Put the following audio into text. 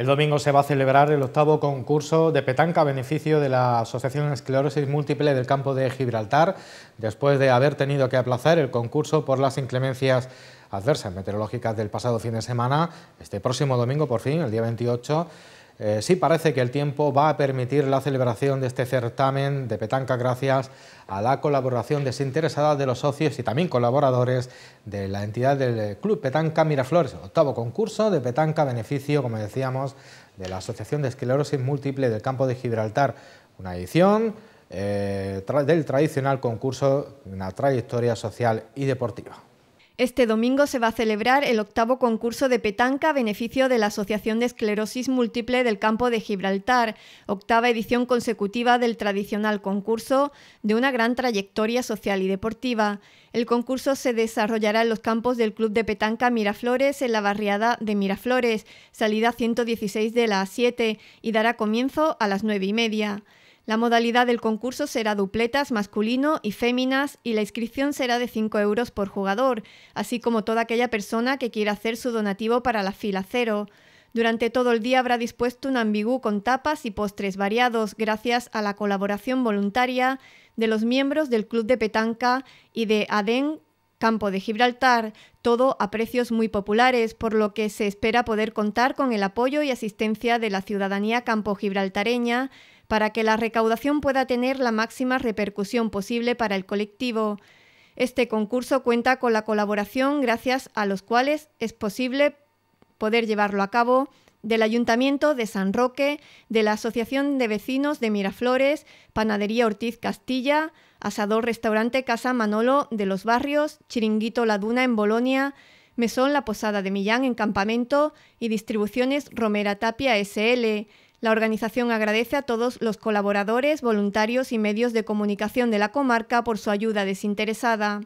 El domingo se va a celebrar el octavo concurso de petanca a beneficio de la Asociación Esclerosis Múltiple del Campo de Gibraltar, después de haber tenido que aplazar el concurso por las inclemencias adversas meteorológicas del pasado fin de semana. Este próximo domingo, por fin, el día 28, eh, sí parece que el tiempo va a permitir la celebración de este certamen de petanca gracias a la colaboración desinteresada de los socios y también colaboradores de la entidad del eh, Club Petanca Miraflores, octavo concurso de petanca beneficio, como decíamos, de la Asociación de Esclerosis Múltiple del Campo de Gibraltar, una edición eh, del tradicional concurso, una trayectoria social y deportiva. Este domingo se va a celebrar el octavo concurso de petanca a beneficio de la Asociación de Esclerosis Múltiple del Campo de Gibraltar, octava edición consecutiva del tradicional concurso de una gran trayectoria social y deportiva. El concurso se desarrollará en los campos del Club de Petanca Miraflores en la barriada de Miraflores, salida 116 de la A7 y dará comienzo a las nueve y media. La modalidad del concurso será dupletas masculino y féminas y la inscripción será de 5 euros por jugador, así como toda aquella persona que quiera hacer su donativo para la fila cero. Durante todo el día habrá dispuesto un ambigú con tapas y postres variados gracias a la colaboración voluntaria de los miembros del Club de Petanca y de ADEN Campo de Gibraltar, todo a precios muy populares, por lo que se espera poder contar con el apoyo y asistencia de la ciudadanía campo gibraltareña para que la recaudación pueda tener la máxima repercusión posible para el colectivo. Este concurso cuenta con la colaboración gracias a los cuales es posible poder llevarlo a cabo del Ayuntamiento de San Roque, de la Asociación de Vecinos de Miraflores, Panadería Ortiz Castilla, Asador Restaurante Casa Manolo de los Barrios, Chiringuito La Duna en Bolonia, Mesón La Posada de Millán en Campamento y Distribuciones Romera Tapia SL. La organización agradece a todos los colaboradores, voluntarios y medios de comunicación de la comarca por su ayuda desinteresada.